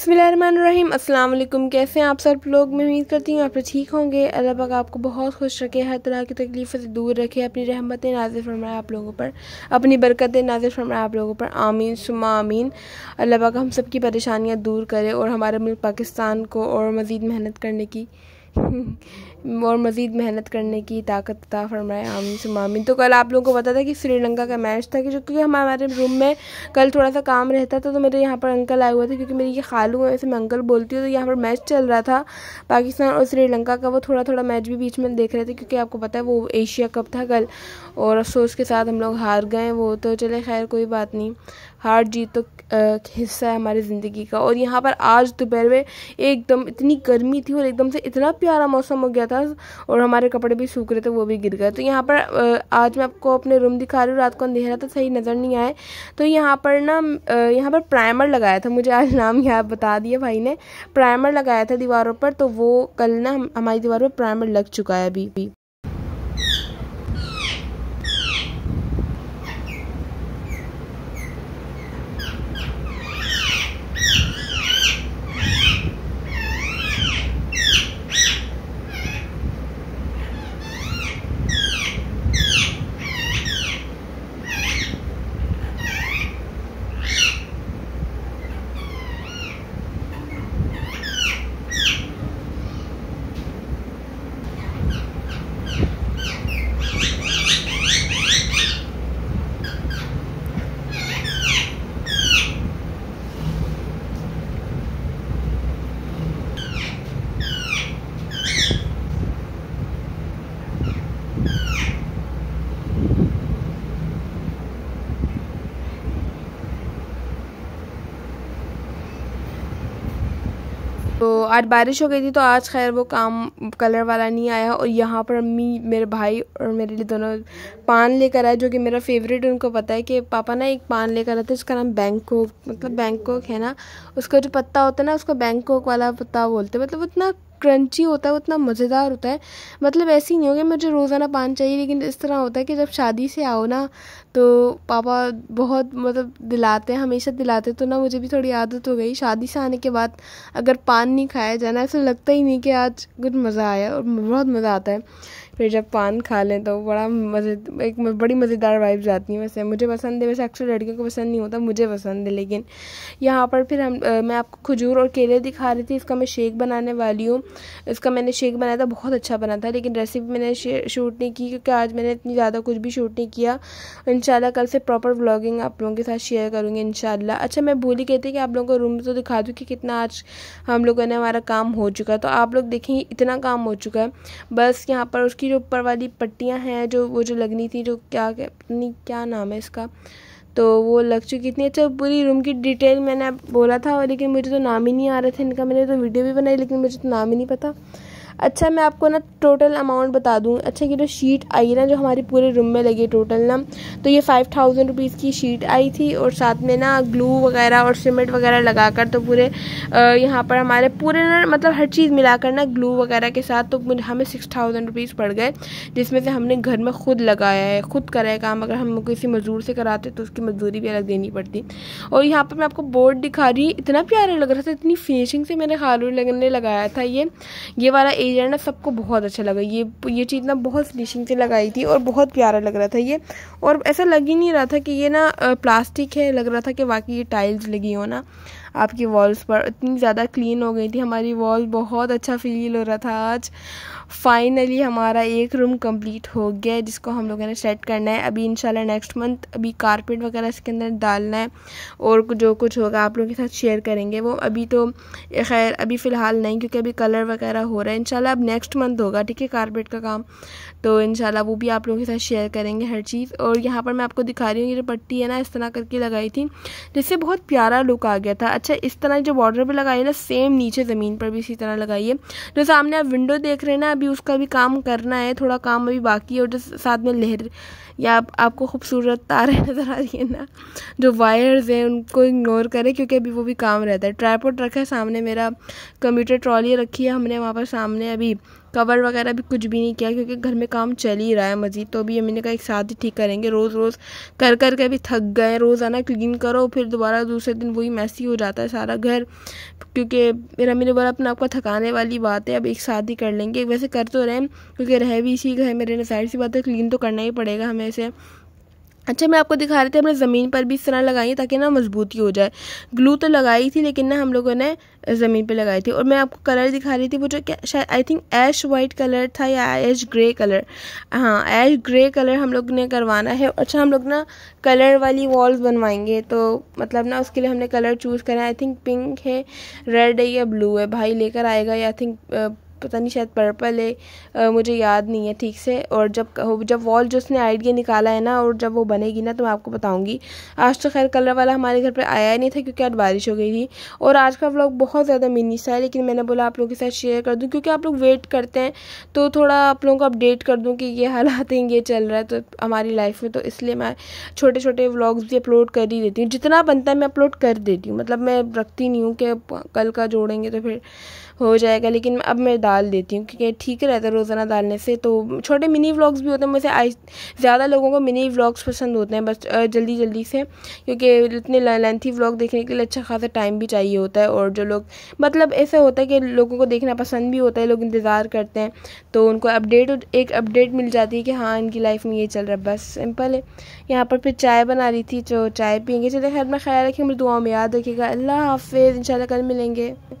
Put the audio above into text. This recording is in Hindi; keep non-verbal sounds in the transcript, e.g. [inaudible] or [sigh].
अस्सलाम वालेकुम कैसे हैं आप सब लोग मैं उम्मीद करती हूँ आप लोग ठीक होंगे अल्लाह पाक आपको बहुत खुश रखे हर तरह की तकलीफ से दूर रखे अपनी रहमतें नाजिर फरमाए आप लोगों पर अपनी बरकतें नाजिर फरमाए आप लोगों पर आमीन शुमा आमीन अल्लाह पाक हम सबकी परेशानियाँ दूर करे और हमारे मुल्क पाकिस्तान को और मज़ीद मेहनत करने की [laughs] और मज़ीद मेहनत करने की ताकत था फरमाए आमीन से मामिन तो कल आप लोगों को पता था कि श्रीलंका का मैच था कि जो क्योंकि हमारे रूम में कल थोड़ा सा काम रहता था तो मेरे यहाँ पर अंकल आए हुए थे क्योंकि मेरी ये खालू है वैसे मैं अंकल बोलती हूँ तो यहाँ पर मैच चल रहा था पाकिस्तान और श्रीलंका का वो थोड़ा थोड़ा मैच भी बीच में देख रहे थे क्योंकि आपको पता है वो एशिया कप था कल और अफसोस के साथ हम लोग हार गए वो तो चले खैर कोई बात नहीं हार जीत तो हिस्सा है हमारी ज़िंदगी का और यहाँ पर आज दोपहर में एकदम इतनी गर्मी थी और एकदम से इतना प्यारा मौसम हो गया था और हमारे कपड़े भी सूख रहे थे वो भी गिर गए तो यहाँ पर आज मैं आपको अपने रूम दिखा रही हूँ रात को अंधेरा था सही नज़र नहीं आए तो यहाँ पर ना यहाँ पर प्राइमर लगाया था मुझे आज नाम याद बता दिया भाई ने प्राइमर लगाया था दीवारों पर तो वो कल ना हमारी दीवारों पर प्राइमर लग चुका है अभी भी आज बारिश हो गई थी तो आज खैर वो काम कलर वाला नहीं आया और यहाँ पर अम्मी मेरे भाई और मेरे लिए दोनों पान लेकर आए जो कि मेरा फेवरेट उनको पता है कि पापा ना एक पान लेकर आते उसका नाम बैंकॉक मतलब बैंकॉक है ना उसका जो पत्ता होता है ना उसको बैंकॉक वाला पत्ता बोलते मतलब उतना क्रंची होता है उतना मज़ेदार होता है मतलब ऐसी नहीं होगी मुझे रोज़ाना पान चाहिए लेकिन इस तरह होता है कि जब शादी से आओ ना तो पापा बहुत मतलब दिलाते हैं हमेशा दिलाते तो ना मुझे भी थोड़ी आदत हो गई शादी से आने के बाद अगर पान नहीं खाया जाना ऐसा लगता ही नहीं कि आज कुछ मज़ा आया और बहुत मज़ा आता है फिर जब पान खा लें तो बड़ा मज़े एक बड़ी मज़ेदार वाइब्स आती हैं वैसे मुझे पसंद है वैसे अक्सर लड़कियों को पसंद नहीं होता मुझे पसंद है लेकिन यहाँ पर फिर हम आ, मैं आपको खजूर और केले दिखा रही थी इसका मैं शेक बनाने वाली हूँ इसका मैंने शेक बनाया था बहुत अच्छा बना था लेकिन रेसिपी मैंने शूट नहीं की क्योंकि आज मैंने इतनी ज़्यादा कुछ भी शूट नहीं किया इन कल से प्रॉपर ब्लॉगिंग आप लोगों के साथ शेयर करूँगी इन अच्छा मैं भूल ही कहती कि आप लोगों को रूम तो दिखा दूँ कि कितना आज हम लोगों ने हमारा काम हो चुका है तो आप लोग देखें इतना काम हो चुका है बस यहाँ पर उसकी जो ऊपर वाली पट्टियाँ हैं जो वो जो लगनी थी जो क्या नहीं क्या नाम है इसका तो वो लग चुकी इतनी अच्छा पूरी रूम की डिटेल मैंने बोला था लेकिन मुझे तो नाम ही नहीं आ रहे थे इनका मैंने तो वीडियो भी बनाई लेकिन मुझे तो नाम ही नहीं पता अच्छा मैं आपको ना टोटल अमाउंट बता दूँ अच्छा ये जो शीट आई ना जो हमारे पूरे रूम में लगी टोटल ना तो ये फाइव थाउजेंड रुपीज़ की शीट आई थी और साथ में ना ग्लू वगैरह और सीमेंट वगैरह लगाकर तो पूरे यहाँ पर हमारे पूरे ना मतलब हर चीज़ मिलाकर ना ग्लू वगैरह के साथ तो हमें सिक्स थाउजेंड रुपीज़ पड़ गए जिसमें से हमने घर में खुद लगाया है खुद करा है काम अगर हम किसी मज़दूर से कराते तो उसकी मजदूरी भी अलग देनी पड़ती और यहाँ पर मैं आपको बोर्ड दिखा रही इतना प्यारा लग रहा था इतनी फिनिशिंग से मैंने खालू लगने लगाया था ये ये वाला ए एरिया ना सबको बहुत अच्छा लगा ये ये चीज़ ना बहुत फिनिशिंग से लगाई थी और बहुत प्यारा लग रहा था ये और ऐसा लग ही नहीं रहा था कि ये ना प्लास्टिक है लग रहा था कि वाकई ये टाइल्स लगी हो ना आपकी वॉल्स पर इतनी ज़्यादा क्लीन हो गई थी हमारी वॉल बहुत अच्छा फील हो रहा था आज फाइनली हमारा एक रूम कंप्लीट हो गया जिसको हम लोगों ने सेट करना है अभी इंशाल्लाह नेक्स्ट मंथ अभी कारपेट वगैरह इसके अंदर डालना है और जो कुछ होगा आप लोगों के साथ शेयर करेंगे वो अभी तो खैर अभी फ़िलहाल नहीं क्योंकि अभी कलर वगैरह हो रहा है इंशाल्लाह अब नेक्स्ट मंथ होगा ठीक है कारपेट का काम तो इंशाल्लाह वो भी आप लोगों के साथ शेयर करेंगे हर चीज़ और यहाँ पर मैं आपको दिखा रही हूँ ये जो पट्टी है ना इस तरह करके लगाई थी जिससे बहुत प्यारा लुक आ गया था अच्छा इस तरह जो बॉर्डर पर लगाई ना सेम नीचे ज़मीन पर भी इसी तरह लगाइए जो सामने आप विंडो देख रहे हैं ना अभी उसका भी काम करना है थोड़ा काम अभी बाकी है और जो साथ में लहर या आप, आपको खूबसूरत तारे [laughs] नज़र आ रही है ना जो वायर्स हैं उनको इग्नोर करें क्योंकि अभी वो भी काम रहता है ट्राईपोर्ट रखा है सामने मेरा कंप्यूटर ट्रॉली रखी है हमने वहाँ पर सामने अभी कवर वगैरह भी कुछ भी नहीं किया क्योंकि घर में काम चल ही रहा है मज़ीद तो अभी मैंने कहा एक साथ ही ठीक करेंगे रोज़ रोज़ कर कर के अभी थक गए रोज़ाना क्लिन करो फिर दोबारा दूसरे दिन वही मैसी हो जाता है सारा घर क्योंकि मेरा मैंने बोला अपने आपका थकाने वाली बात है अब एक साथ ही कर लेंगे वैसे कर तो रहे क्योंकि रह भी इसी घर मेरे ने साइड सी बात है क्लीन तो करना ही पड़ेगा हमें से अच्छा मैं आपको दिखा रही थी हमने ज़मीन पर भी इस तरह लगाई ताकि ना मजबूती हो जाए ग्लू तो लगाई थी लेकिन ना हम लोगों ने ज़मीन पे लगाई थी और मैं आपको कलर दिखा रही थी वो जो क्या शायद I think ash white colour था या ऐश ग्रे कलर हाँ ऐश ग्रे कलर हम लोग ने करवाना है अच्छा हम लोग ना कलर वाली वॉल्स बनवाएंगे तो मतलब ना उसके लिए हमने कलर चूज़ करा आई थिंक पिंक है रेड है या ब्लू है भाई लेकर आएगा या आई थिंक पता नहीं शायद पर्पल है आ, मुझे याद नहीं है ठीक से और जब जब वॉल जो उसने आइडिया निकाला है ना और जब वो बनेगी ना तो मैं आपको बताऊँगी आज तो खैर कलर वाला हमारे घर पर आया नहीं था क्योंकि आज बारिश हो गई थी और आज का व्लॉग बहुत ज़्यादा मिनी सा है लेकिन मैंने बोला आप लोगों के साथ शेयर कर दूँ क्योंकि आप लोग वेट करते हैं तो थोड़ा आप लोगों को अपडेट कर दूँ कि ये हालात हैं ये चल रहा है तो हमारी लाइफ में तो इसलिए मैं छोटे छोटे व्लॉग्स भी अपलोड कर ही देती हूँ जितना बनता है मैं अपलोड कर देती हूँ मतलब मैं रखती नहीं हूँ कि कल का जोड़ेंगे तो फिर हो जाएगा लेकिन अब मैं डाल देती हूँ क्योंकि ठीक रहता है रोज़ाना डालने से तो छोटे मिनी व्लॉग्स भी होते हैं मुझे आई ज़्यादा लोगों को मिनी व्लॉग्स पसंद होते हैं बस जल्दी जल्दी से क्योंकि इतने लेंथी व्लॉग देखने के लिए अच्छा खासा टाइम भी चाहिए होता है और जो लोग मतलब ऐसा होता है कि लोगों को देखना पसंद भी होता है लोग इंतज़ार करते हैं तो उनको अपडेट एक अपडेट मिल जाती है कि हाँ इनकी लाइफ में ये चल रहा है बस सिंपल है यहाँ पर फिर चाय बना रही थी जो चाय पियेंगे चलिए खैर में ख्याल रखें मुझे दुआ में याद रखेगा अल्लाह हाफिज़ इंशाल्लाह कल मिलेंगे